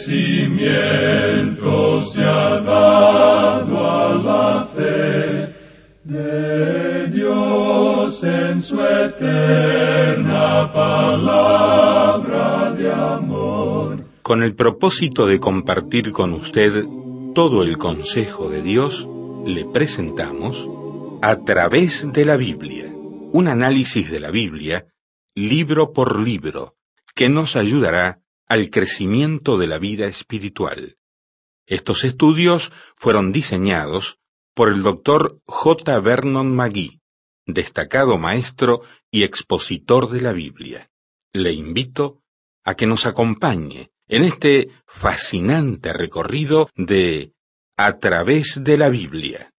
se a la fe de Dios en su eterna palabra de amor. Con el propósito de compartir con usted todo el consejo de Dios, le presentamos A través de la Biblia, un análisis de la Biblia, libro por libro, que nos ayudará al crecimiento de la vida espiritual. Estos estudios fueron diseñados por el doctor J. Vernon Magui, destacado maestro y expositor de la Biblia. Le invito a que nos acompañe en este fascinante recorrido de A través de la Biblia.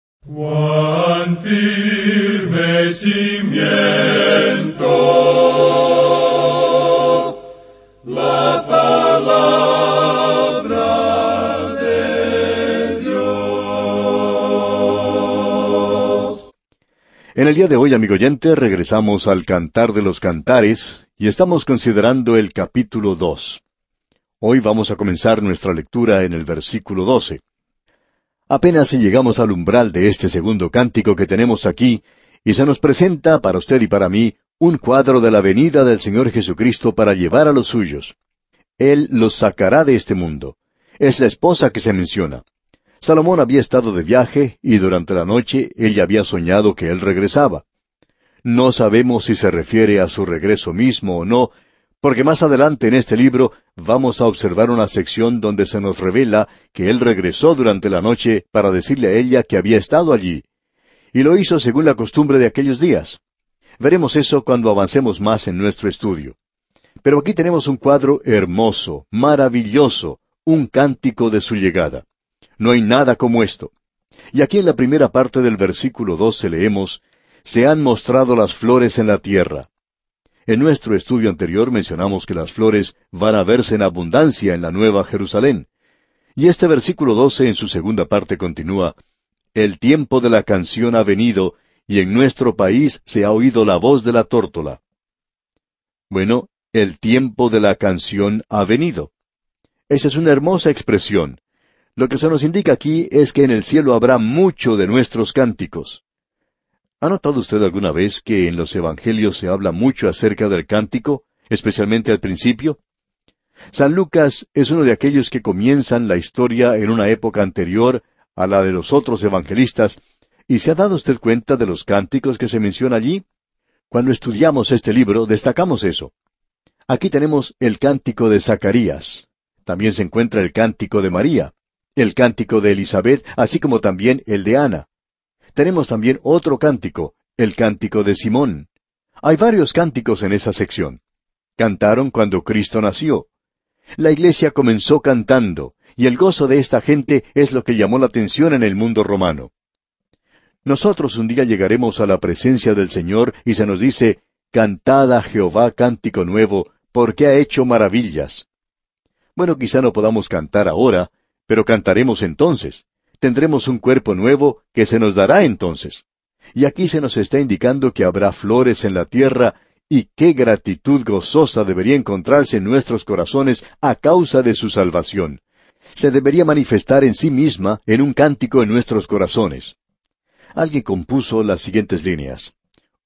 En el día de hoy, amigo oyente, regresamos al Cantar de los Cantares y estamos considerando el capítulo 2. Hoy vamos a comenzar nuestra lectura en el versículo 12. Apenas si llegamos al umbral de este segundo cántico que tenemos aquí, y se nos presenta para usted y para mí un cuadro de la venida del Señor Jesucristo para llevar a los suyos. Él los sacará de este mundo. Es la esposa que se menciona. Salomón había estado de viaje y durante la noche ella había soñado que él regresaba. No sabemos si se refiere a su regreso mismo o no, porque más adelante en este libro vamos a observar una sección donde se nos revela que él regresó durante la noche para decirle a ella que había estado allí. Y lo hizo según la costumbre de aquellos días. Veremos eso cuando avancemos más en nuestro estudio. Pero aquí tenemos un cuadro hermoso, maravilloso, un cántico de su llegada. No hay nada como esto. Y aquí en la primera parte del versículo 12 leemos, Se han mostrado las flores en la tierra. En nuestro estudio anterior mencionamos que las flores van a verse en abundancia en la Nueva Jerusalén. Y este versículo 12 en su segunda parte continúa, El tiempo de la canción ha venido, y en nuestro país se ha oído la voz de la tórtola. Bueno, el tiempo de la canción ha venido. Esa es una hermosa expresión. Lo que se nos indica aquí es que en el cielo habrá mucho de nuestros cánticos. ¿Ha notado usted alguna vez que en los Evangelios se habla mucho acerca del cántico, especialmente al principio? San Lucas es uno de aquellos que comienzan la historia en una época anterior a la de los otros evangelistas, ¿y se ha dado usted cuenta de los cánticos que se mencionan allí? Cuando estudiamos este libro, destacamos eso. Aquí tenemos el cántico de Zacarías. También se encuentra el cántico de María el cántico de Elizabeth, así como también el de Ana. Tenemos también otro cántico, el cántico de Simón. Hay varios cánticos en esa sección. Cantaron cuando Cristo nació. La iglesia comenzó cantando, y el gozo de esta gente es lo que llamó la atención en el mundo romano. Nosotros un día llegaremos a la presencia del Señor y se nos dice, «Cantada Jehová cántico nuevo, porque ha hecho maravillas. Bueno, quizá no podamos cantar ahora, pero cantaremos entonces. Tendremos un cuerpo nuevo que se nos dará entonces. Y aquí se nos está indicando que habrá flores en la tierra y qué gratitud gozosa debería encontrarse en nuestros corazones a causa de su salvación. Se debería manifestar en sí misma en un cántico en nuestros corazones. Alguien compuso las siguientes líneas.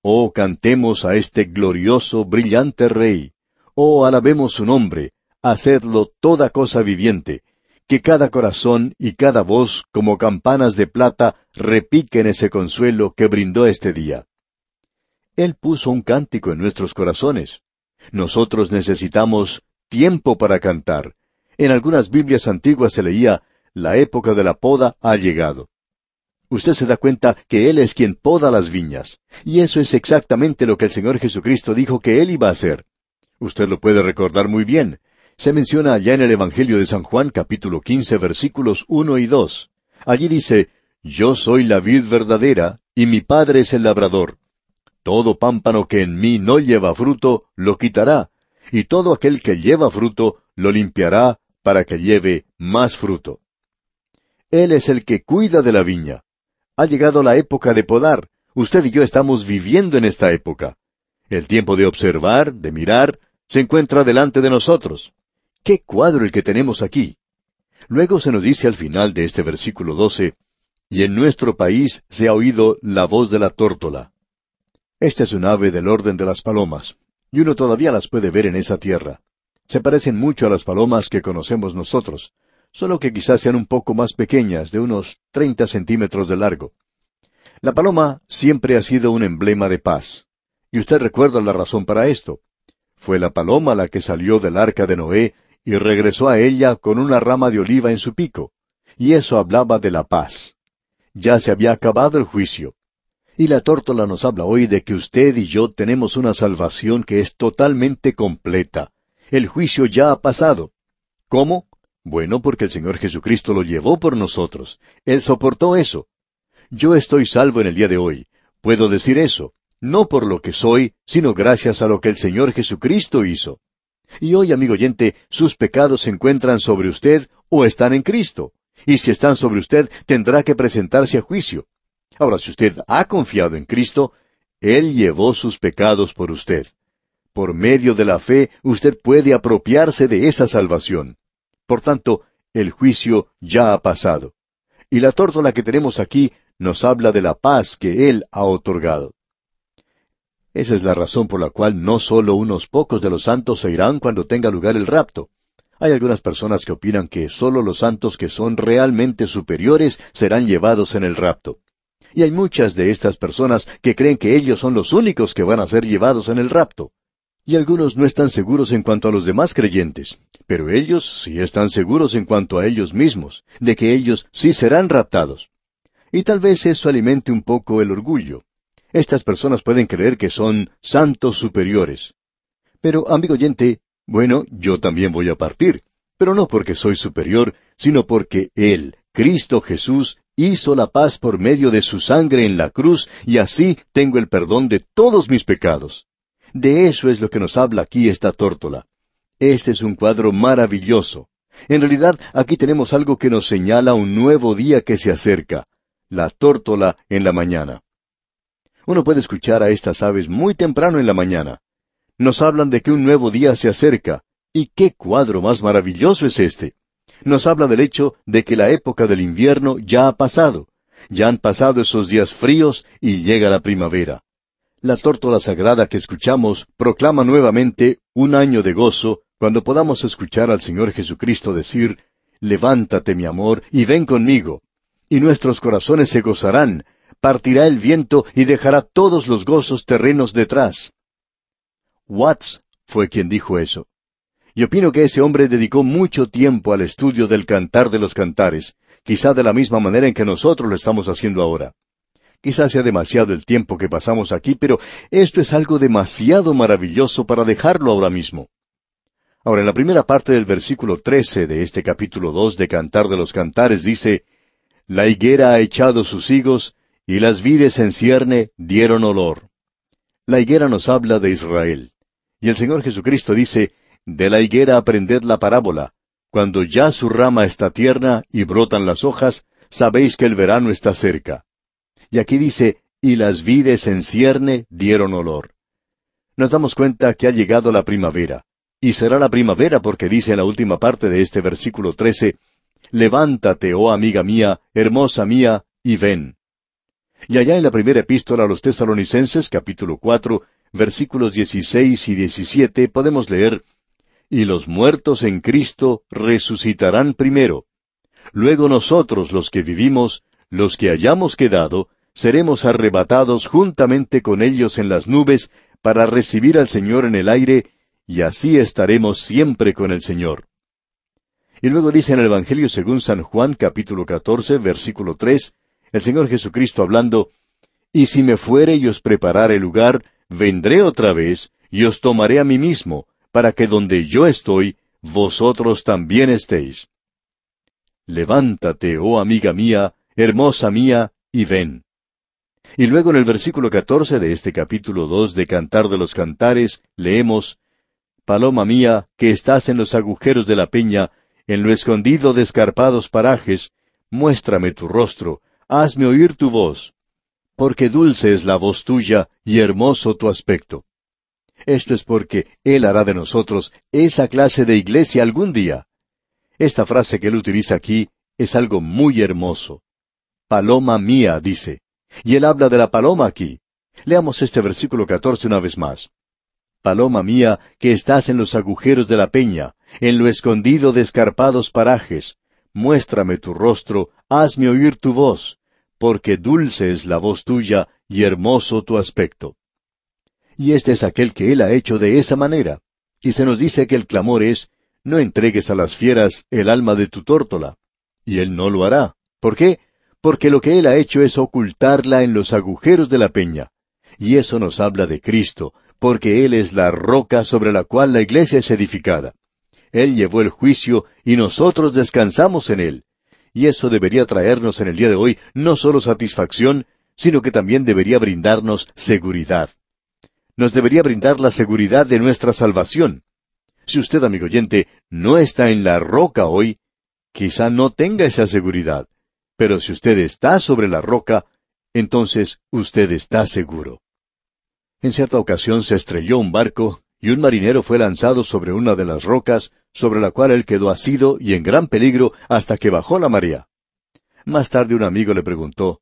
Oh, cantemos a este glorioso, brillante Rey. Oh, alabemos su nombre. Hacedlo toda cosa viviente que cada corazón y cada voz, como campanas de plata, repiquen ese consuelo que brindó este día. Él puso un cántico en nuestros corazones. Nosotros necesitamos tiempo para cantar. En algunas Biblias antiguas se leía, la época de la poda ha llegado. Usted se da cuenta que Él es quien poda las viñas. Y eso es exactamente lo que el Señor Jesucristo dijo que Él iba a hacer. Usted lo puede recordar muy bien se menciona allá en el Evangelio de San Juan capítulo 15 versículos 1 y 2. Allí dice, Yo soy la vid verdadera, y mi Padre es el labrador. Todo pámpano que en mí no lleva fruto, lo quitará, y todo aquel que lleva fruto, lo limpiará para que lleve más fruto. Él es el que cuida de la viña. Ha llegado la época de podar. Usted y yo estamos viviendo en esta época. El tiempo de observar, de mirar, se encuentra delante de nosotros. ¡Qué cuadro el que tenemos aquí! Luego se nos dice al final de este versículo 12, y en nuestro país se ha oído la voz de la tórtola. Esta es un ave del orden de las palomas, y uno todavía las puede ver en esa tierra. Se parecen mucho a las palomas que conocemos nosotros, solo que quizás sean un poco más pequeñas, de unos treinta centímetros de largo. La paloma siempre ha sido un emblema de paz. Y usted recuerda la razón para esto. Fue la paloma la que salió del arca de Noé y regresó a ella con una rama de oliva en su pico, y eso hablaba de la paz. Ya se había acabado el juicio. Y la tórtola nos habla hoy de que usted y yo tenemos una salvación que es totalmente completa. El juicio ya ha pasado. ¿Cómo? Bueno, porque el Señor Jesucristo lo llevó por nosotros. Él soportó eso. Yo estoy salvo en el día de hoy. Puedo decir eso, no por lo que soy, sino gracias a lo que el Señor Jesucristo hizo. Y hoy, amigo oyente, sus pecados se encuentran sobre usted o están en Cristo. Y si están sobre usted, tendrá que presentarse a juicio. Ahora, si usted ha confiado en Cristo, Él llevó sus pecados por usted. Por medio de la fe, usted puede apropiarse de esa salvación. Por tanto, el juicio ya ha pasado. Y la tórtola que tenemos aquí nos habla de la paz que Él ha otorgado. Esa es la razón por la cual no solo unos pocos de los santos se irán cuando tenga lugar el rapto. Hay algunas personas que opinan que solo los santos que son realmente superiores serán llevados en el rapto. Y hay muchas de estas personas que creen que ellos son los únicos que van a ser llevados en el rapto. Y algunos no están seguros en cuanto a los demás creyentes, pero ellos sí están seguros en cuanto a ellos mismos, de que ellos sí serán raptados. Y tal vez eso alimente un poco el orgullo. Estas personas pueden creer que son santos superiores. Pero, amigo oyente, bueno, yo también voy a partir, pero no porque soy superior, sino porque Él, Cristo Jesús, hizo la paz por medio de su sangre en la cruz y así tengo el perdón de todos mis pecados. De eso es lo que nos habla aquí esta tórtola. Este es un cuadro maravilloso. En realidad, aquí tenemos algo que nos señala un nuevo día que se acerca, la tórtola en la mañana. Uno puede escuchar a estas aves muy temprano en la mañana. Nos hablan de que un nuevo día se acerca. ¿Y qué cuadro más maravilloso es este? Nos habla del hecho de que la época del invierno ya ha pasado. Ya han pasado esos días fríos y llega la primavera. La tórtola sagrada que escuchamos proclama nuevamente un año de gozo cuando podamos escuchar al Señor Jesucristo decir, Levántate, mi amor, y ven conmigo. Y nuestros corazones se gozarán, partirá el viento y dejará todos los gozos terrenos detrás. Watts fue quien dijo eso. Y opino que ese hombre dedicó mucho tiempo al estudio del cantar de los cantares, quizá de la misma manera en que nosotros lo estamos haciendo ahora. Quizá sea demasiado el tiempo que pasamos aquí, pero esto es algo demasiado maravilloso para dejarlo ahora mismo. Ahora, en la primera parte del versículo trece de este capítulo dos de Cantar de los Cantares dice La higuera ha echado sus higos, y las vides en cierne dieron olor. La higuera nos habla de Israel. Y el Señor Jesucristo dice, De la higuera aprended la parábola. Cuando ya su rama está tierna y brotan las hojas, sabéis que el verano está cerca. Y aquí dice, Y las vides en cierne dieron olor. Nos damos cuenta que ha llegado la primavera. Y será la primavera porque dice en la última parte de este versículo 13, Levántate, oh amiga mía, hermosa mía, y ven. Y allá en la primera epístola a los tesalonicenses capítulo cuatro, versículos dieciséis y diecisiete podemos leer, Y los muertos en Cristo resucitarán primero. Luego nosotros los que vivimos, los que hayamos quedado, seremos arrebatados juntamente con ellos en las nubes para recibir al Señor en el aire, y así estaremos siempre con el Señor. Y luego dice en el Evangelio según San Juan capítulo 14 versículo 3, el Señor Jesucristo hablando, Y si me fuere y os preparare lugar, vendré otra vez, y os tomaré a mí mismo, para que donde yo estoy, vosotros también estéis. Levántate, oh amiga mía, hermosa mía, y ven. Y luego en el versículo catorce de este capítulo dos de Cantar de los Cantares, leemos Paloma mía, que estás en los agujeros de la peña, en lo escondido de escarpados parajes, muéstrame tu rostro, hazme oír tu voz, porque dulce es la voz tuya y hermoso tu aspecto. Esto es porque Él hará de nosotros esa clase de iglesia algún día. Esta frase que Él utiliza aquí es algo muy hermoso. Paloma mía, dice. Y Él habla de la paloma aquí. Leamos este versículo 14 una vez más. Paloma mía, que estás en los agujeros de la peña, en lo escondido de escarpados parajes, muéstrame tu rostro hazme oír tu voz, porque dulce es la voz tuya y hermoso tu aspecto. Y este es aquel que él ha hecho de esa manera. Y se nos dice que el clamor es, no entregues a las fieras el alma de tu tórtola. Y él no lo hará. ¿Por qué? Porque lo que él ha hecho es ocultarla en los agujeros de la peña. Y eso nos habla de Cristo, porque él es la roca sobre la cual la iglesia es edificada. Él llevó el juicio y nosotros descansamos en él y eso debería traernos en el día de hoy no solo satisfacción, sino que también debería brindarnos seguridad. Nos debería brindar la seguridad de nuestra salvación. Si usted, amigo oyente, no está en la roca hoy, quizá no tenga esa seguridad, pero si usted está sobre la roca, entonces usted está seguro. En cierta ocasión se estrelló un barco y un marinero fue lanzado sobre una de las rocas sobre la cual él quedó asido y en gran peligro hasta que bajó la marea. Más tarde un amigo le preguntó,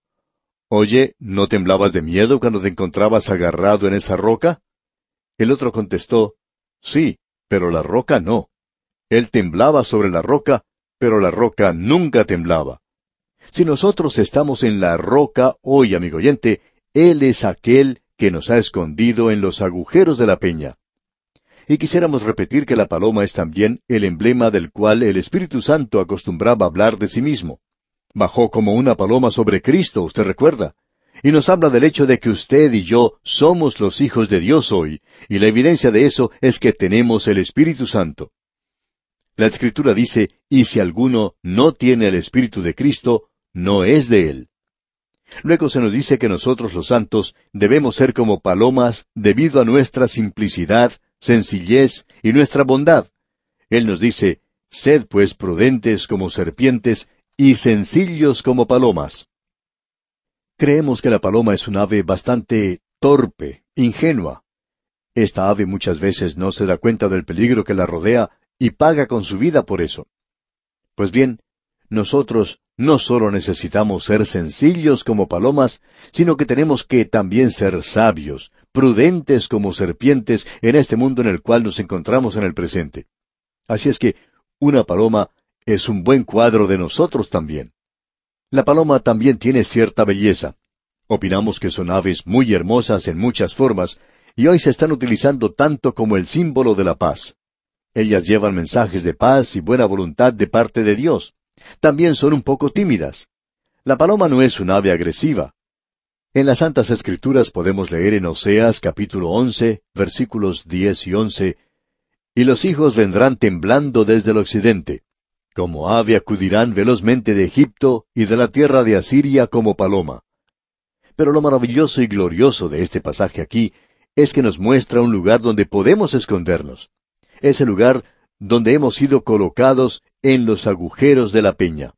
Oye, ¿no temblabas de miedo cuando te encontrabas agarrado en esa roca? El otro contestó, Sí, pero la roca no. Él temblaba sobre la roca, pero la roca nunca temblaba. Si nosotros estamos en la roca hoy, amigo oyente, Él es aquel que nos ha escondido en los agujeros de la peña y quisiéramos repetir que la paloma es también el emblema del cual el Espíritu Santo acostumbraba hablar de sí mismo. Bajó como una paloma sobre Cristo, usted recuerda, y nos habla del hecho de que usted y yo somos los hijos de Dios hoy, y la evidencia de eso es que tenemos el Espíritu Santo. La Escritura dice, y si alguno no tiene el Espíritu de Cristo, no es de él. Luego se nos dice que nosotros los santos debemos ser como palomas debido a nuestra simplicidad, sencillez y nuestra bondad. Él nos dice, Sed pues prudentes como serpientes y sencillos como palomas. Creemos que la paloma es un ave bastante torpe, ingenua. Esta ave muchas veces no se da cuenta del peligro que la rodea y paga con su vida por eso. Pues bien, nosotros no solo necesitamos ser sencillos como palomas, sino que tenemos que también ser sabios, prudentes como serpientes en este mundo en el cual nos encontramos en el presente. Así es que una paloma es un buen cuadro de nosotros también. La paloma también tiene cierta belleza. Opinamos que son aves muy hermosas en muchas formas, y hoy se están utilizando tanto como el símbolo de la paz. Ellas llevan mensajes de paz y buena voluntad de parte de Dios. También son un poco tímidas. La paloma no es un ave agresiva. En las Santas Escrituras podemos leer en Oseas capítulo once, versículos 10 y 11, Y los hijos vendrán temblando desde el occidente, como ave acudirán velozmente de Egipto y de la tierra de Asiria como paloma. Pero lo maravilloso y glorioso de este pasaje aquí es que nos muestra un lugar donde podemos escondernos. Ese lugar donde hemos sido colocados en los agujeros de la peña.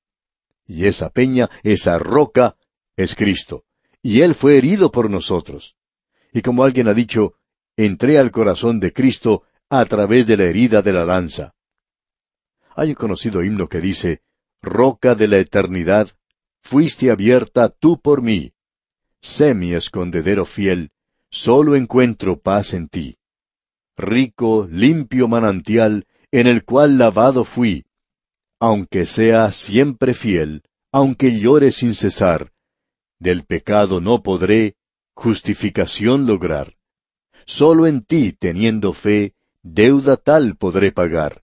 Y esa peña, esa roca, es Cristo y Él fue herido por nosotros. Y como alguien ha dicho, entré al corazón de Cristo a través de la herida de la lanza. Hay un conocido himno que dice, Roca de la eternidad, fuiste abierta tú por mí. Sé mi escondedero fiel, solo encuentro paz en ti. Rico, limpio manantial, en el cual lavado fui. Aunque sea siempre fiel, aunque llore sin cesar, del pecado no podré justificación lograr. Sólo en ti, teniendo fe, deuda tal podré pagar.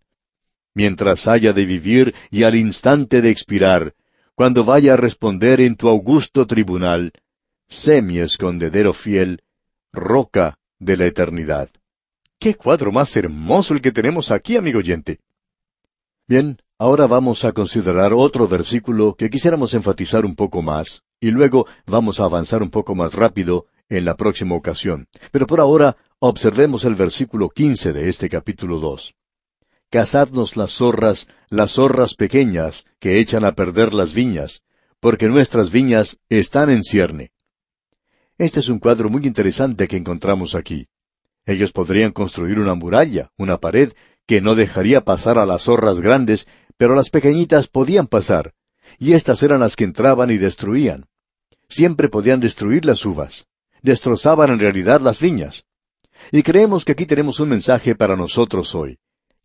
Mientras haya de vivir y al instante de expirar, cuando vaya a responder en tu augusto tribunal, sé mi escondedero fiel, roca de la eternidad. ¡Qué cuadro más hermoso el que tenemos aquí, amigo oyente! Bien, ahora vamos a considerar otro versículo que quisiéramos enfatizar un poco más, y luego vamos a avanzar un poco más rápido en la próxima ocasión. Pero por ahora, observemos el versículo 15 de este capítulo 2. Cazadnos las zorras, las zorras pequeñas, que echan a perder las viñas, porque nuestras viñas están en cierne. Este es un cuadro muy interesante que encontramos aquí. Ellos podrían construir una muralla, una pared, que no dejaría pasar a las zorras grandes, pero las pequeñitas podían pasar, y estas eran las que entraban y destruían siempre podían destruir las uvas. Destrozaban en realidad las viñas. Y creemos que aquí tenemos un mensaje para nosotros hoy.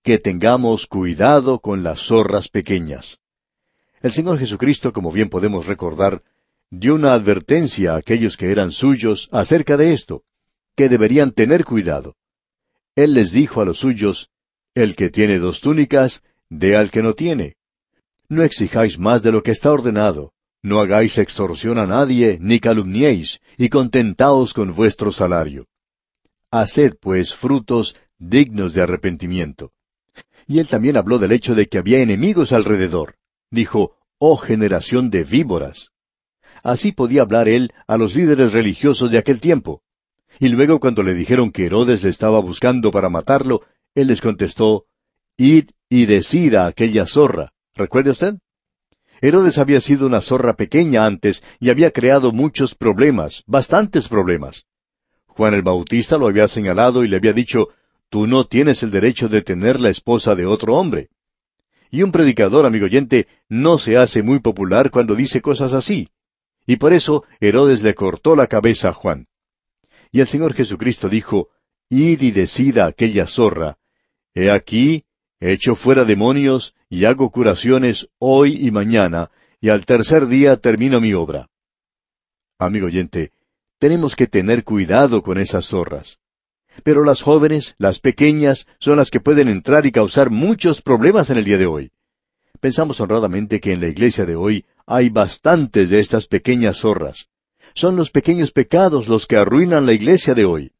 Que tengamos cuidado con las zorras pequeñas. El Señor Jesucristo, como bien podemos recordar, dio una advertencia a aquellos que eran suyos acerca de esto, que deberían tener cuidado. Él les dijo a los suyos, El que tiene dos túnicas, dé al que no tiene. No exijáis más de lo que está ordenado, no hagáis extorsión a nadie, ni calumniéis, y contentaos con vuestro salario. Haced, pues, frutos dignos de arrepentimiento. Y él también habló del hecho de que había enemigos alrededor. Dijo, Oh generación de víboras. Así podía hablar él a los líderes religiosos de aquel tiempo. Y luego cuando le dijeron que Herodes le estaba buscando para matarlo, él les contestó, Id y decida a aquella zorra. ¿Recuerde usted? Herodes había sido una zorra pequeña antes y había creado muchos problemas, bastantes problemas. Juan el Bautista lo había señalado y le había dicho, Tú no tienes el derecho de tener la esposa de otro hombre. Y un predicador, amigo oyente, no se hace muy popular cuando dice cosas así. Y por eso Herodes le cortó la cabeza a Juan. Y el Señor Jesucristo dijo, Id y decida aquella zorra, He aquí, Echo fuera demonios y hago curaciones hoy y mañana, y al tercer día termino mi obra. Amigo oyente, tenemos que tener cuidado con esas zorras. Pero las jóvenes, las pequeñas, son las que pueden entrar y causar muchos problemas en el día de hoy. Pensamos honradamente que en la iglesia de hoy hay bastantes de estas pequeñas zorras. Son los pequeños pecados los que arruinan la iglesia de hoy.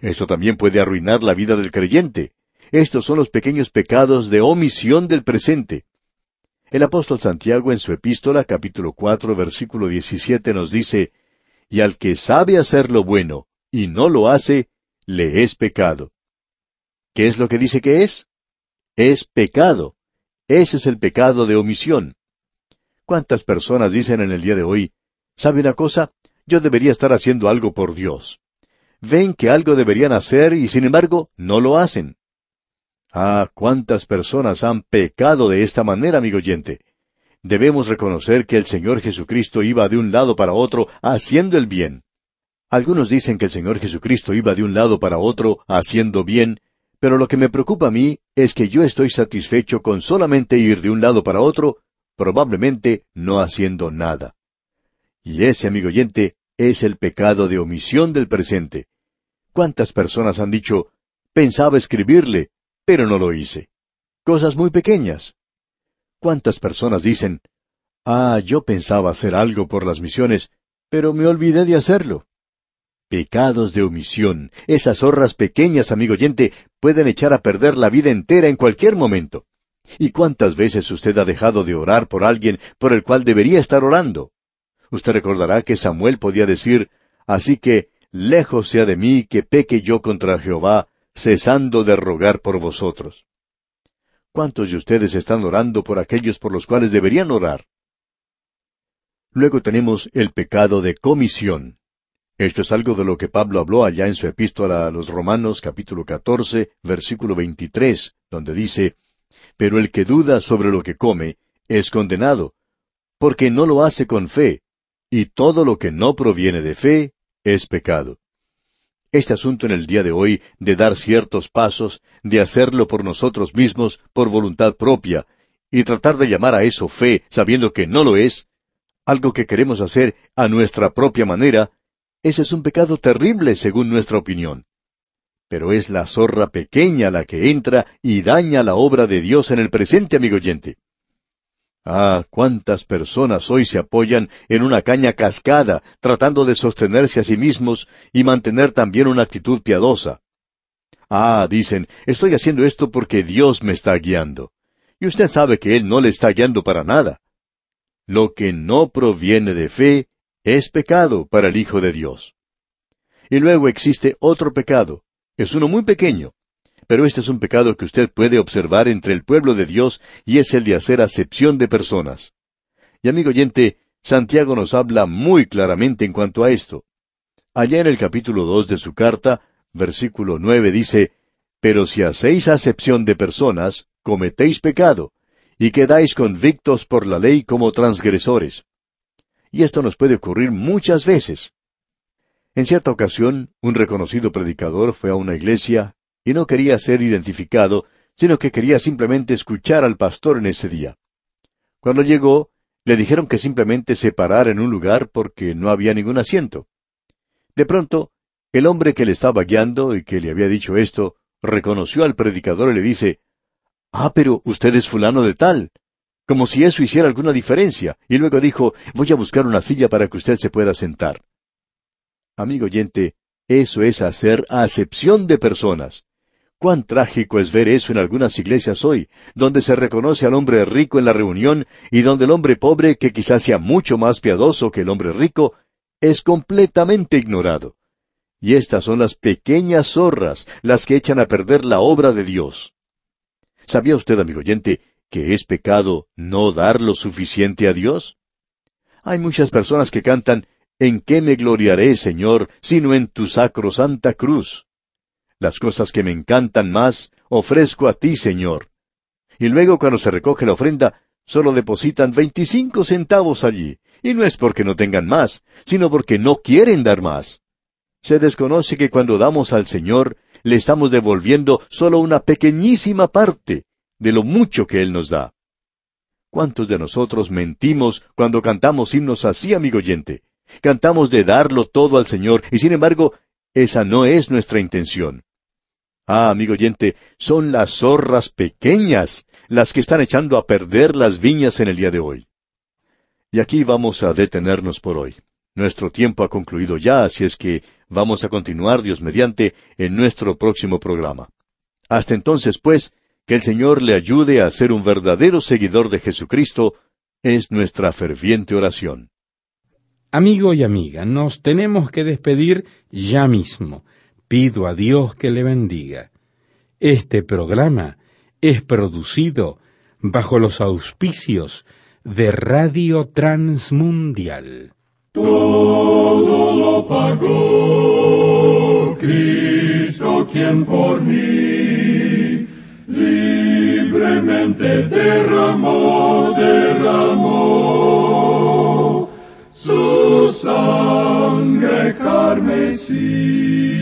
Eso también puede arruinar la vida del creyente. Estos son los pequeños pecados de omisión del presente. El apóstol Santiago en su epístola capítulo 4 versículo 17 nos dice, Y al que sabe hacer lo bueno y no lo hace, le es pecado. ¿Qué es lo que dice que es? Es pecado. Ese es el pecado de omisión. ¿Cuántas personas dicen en el día de hoy, ¿sabe una cosa? Yo debería estar haciendo algo por Dios. Ven que algo deberían hacer y sin embargo no lo hacen. Ah, cuántas personas han pecado de esta manera, amigo oyente. Debemos reconocer que el Señor Jesucristo iba de un lado para otro haciendo el bien. Algunos dicen que el Señor Jesucristo iba de un lado para otro haciendo bien, pero lo que me preocupa a mí es que yo estoy satisfecho con solamente ir de un lado para otro, probablemente no haciendo nada. Y ese, amigo oyente, es el pecado de omisión del presente. ¿Cuántas personas han dicho, pensaba escribirle, pero no lo hice. Cosas muy pequeñas. ¿Cuántas personas dicen, ah, yo pensaba hacer algo por las misiones, pero me olvidé de hacerlo? Pecados de omisión, esas zorras pequeñas, amigo oyente, pueden echar a perder la vida entera en cualquier momento. ¿Y cuántas veces usted ha dejado de orar por alguien por el cual debería estar orando? Usted recordará que Samuel podía decir, Así que, lejos sea de mí que peque yo contra Jehová, cesando de rogar por vosotros. ¿Cuántos de ustedes están orando por aquellos por los cuales deberían orar? Luego tenemos el pecado de comisión. Esto es algo de lo que Pablo habló allá en su epístola a los Romanos capítulo 14, versículo veintitrés, donde dice, Pero el que duda sobre lo que come es condenado, porque no lo hace con fe, y todo lo que no proviene de fe es pecado este asunto en el día de hoy de dar ciertos pasos, de hacerlo por nosotros mismos, por voluntad propia, y tratar de llamar a eso fe, sabiendo que no lo es, algo que queremos hacer a nuestra propia manera, ese es un pecado terrible según nuestra opinión. Pero es la zorra pequeña la que entra y daña la obra de Dios en el presente, amigo oyente. Ah, cuántas personas hoy se apoyan en una caña cascada, tratando de sostenerse a sí mismos y mantener también una actitud piadosa. Ah, dicen, estoy haciendo esto porque Dios me está guiando. Y usted sabe que Él no le está guiando para nada. Lo que no proviene de fe es pecado para el Hijo de Dios. Y luego existe otro pecado. Es uno muy pequeño. Pero este es un pecado que usted puede observar entre el pueblo de Dios y es el de hacer acepción de personas. Y amigo oyente, Santiago nos habla muy claramente en cuanto a esto. Allá en el capítulo 2 de su carta, versículo 9 dice, Pero si hacéis acepción de personas, cometéis pecado, y quedáis convictos por la ley como transgresores. Y esto nos puede ocurrir muchas veces. En cierta ocasión, un reconocido predicador fue a una iglesia y no quería ser identificado, sino que quería simplemente escuchar al pastor en ese día. Cuando llegó, le dijeron que simplemente se parara en un lugar porque no había ningún asiento. De pronto, el hombre que le estaba guiando y que le había dicho esto, reconoció al predicador y le dice, Ah, pero usted es fulano de tal. Como si eso hiciera alguna diferencia. Y luego dijo, voy a buscar una silla para que usted se pueda sentar. Amigo oyente, eso es hacer acepción de personas. Cuán trágico es ver eso en algunas iglesias hoy, donde se reconoce al hombre rico en la reunión y donde el hombre pobre, que quizás sea mucho más piadoso que el hombre rico, es completamente ignorado. Y estas son las pequeñas zorras las que echan a perder la obra de Dios. ¿Sabía usted, amigo oyente, que es pecado no dar lo suficiente a Dios? Hay muchas personas que cantan, ¿En qué me gloriaré, Señor, sino en tu sacro santa cruz? las cosas que me encantan más, ofrezco a ti, Señor. Y luego cuando se recoge la ofrenda, solo depositan veinticinco centavos allí, y no es porque no tengan más, sino porque no quieren dar más. Se desconoce que cuando damos al Señor, le estamos devolviendo solo una pequeñísima parte de lo mucho que Él nos da. ¿Cuántos de nosotros mentimos cuando cantamos himnos así, amigo oyente? Cantamos de darlo todo al Señor, y sin embargo, esa no es nuestra intención. Ah, amigo oyente, son las zorras pequeñas las que están echando a perder las viñas en el día de hoy. Y aquí vamos a detenernos por hoy. Nuestro tiempo ha concluido ya, así es que vamos a continuar, Dios mediante, en nuestro próximo programa. Hasta entonces, pues, que el Señor le ayude a ser un verdadero seguidor de Jesucristo, es nuestra ferviente oración. Amigo y amiga, nos tenemos que despedir ya mismo. Pido a Dios que le bendiga. Este programa es producido bajo los auspicios de Radio Transmundial. Todo lo pagó Cristo quien por mí libremente derramó, derramó su sangre carmesí.